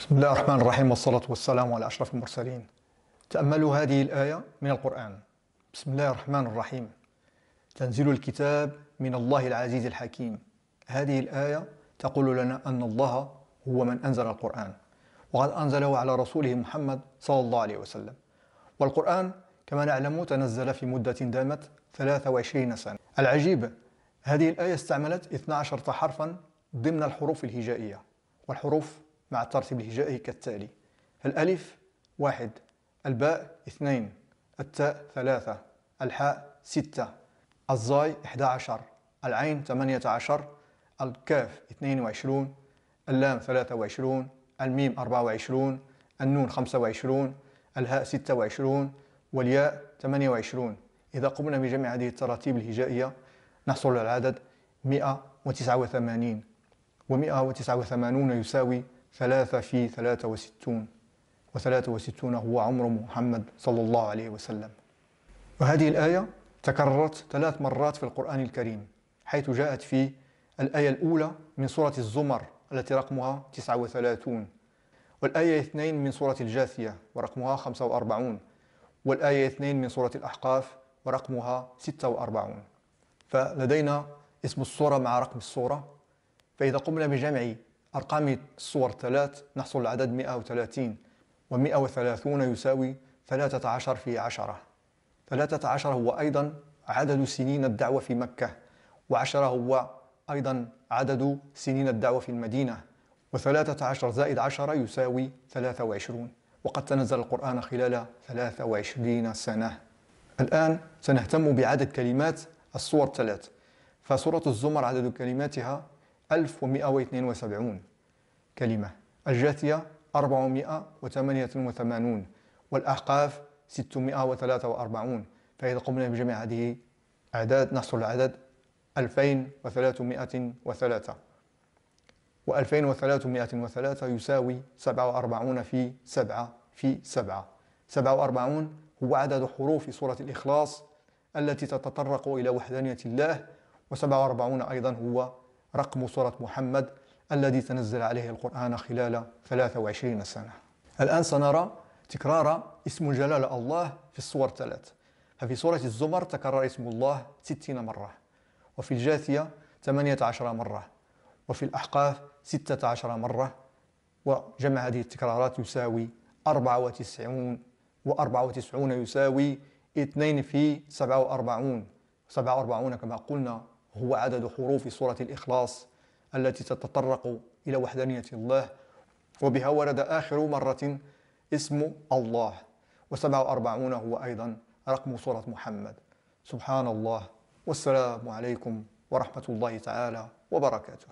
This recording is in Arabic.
بسم الله الرحمن الرحيم والصلاة والسلام على أشرف المرسلين تأملوا هذه الآية من القرآن بسم الله الرحمن الرحيم تنزل الكتاب من الله العزيز الحكيم هذه الآية تقول لنا أن الله هو من أنزل القرآن وقد أنزله على رسوله محمد صلى الله عليه وسلم والقرآن كما نعلم تنزل في مدة دامت 23 سنة العجيب هذه الآية استعملت 12 حرفا ضمن الحروف الهجائية والحروف مع الترتيب الهجائي كالتالي الألف واحد الباء اثنين التاء ثلاثة الحاء ستة الزاي إحدى عشر العين ثمانية عشر الكاف اثنين وعشرون اللام ثلاثة وعشرون الميم أربعة وعشرون النون خمسة وعشرون الهاء ستة وعشرون والياء ثمانية وعشرون إذا قمنا بجمع هذه التراتيب الهجائية نحصل على العدد مئة وتسعة وثمانين ومئة وتسعة وثمانون يساوي ثلاثة في ثلاثة وستون وثلاثة وستون هو عمر محمد صلى الله عليه وسلم وهذه الآية تكررت ثلاث مرات في القرآن الكريم حيث جاءت في الآية الأولى من سورة الزمر التي رقمها 39 والآية اثنين من سورة الجاثية ورقمها 45 والآية اثنين من سورة الأحقاف ورقمها 46 فلدينا اسم الصورة مع رقم الصورة فإذا قمنا بجمع أرقام الصور الثلاث نحصل على عدد 130 و130 يساوي 13 في 10 13 هو أيضا عدد سنين الدعوة في مكة و10 هو أيضا عدد سنين الدعوة في المدينة و13 زائد 10 يساوي 23 وقد تنزل القرآن خلال 23 سنة الآن سنهتم بعدد كلمات الصور الثلاث فسورة الزمر عدد كلماتها 1172 كلمة الجاثية 488 والأحقاف 643 فإذا قمنا بجميع هذه أعداد نحصل العدد 2303 و 2303 يساوي 47 في 7 في 7 47 هو عدد حروف سورة الإخلاص التي تتطرق إلى وحدانية الله و 47 أيضا هو رقم سورة محمد الذي تنزل عليه القرآن خلال 23 سنة الآن سنرى تكرار اسم جلال الله في الصور الثلاث ففي سورة الزمر تكرر اسم الله 60 مرة وفي الجاثية 18 مرة وفي الأحقاف 16 مرة وجمع هذه التكرارات يساوي 94 و94 يساوي 2 في 47 47 كما قلنا هو عدد حروف سورة الإخلاص التي تتطرق إلى وحدانية الله وبها ورد آخر مرة اسم الله وسبع 47 هو أيضا رقم سورة محمد سبحان الله والسلام عليكم ورحمة الله تعالى وبركاته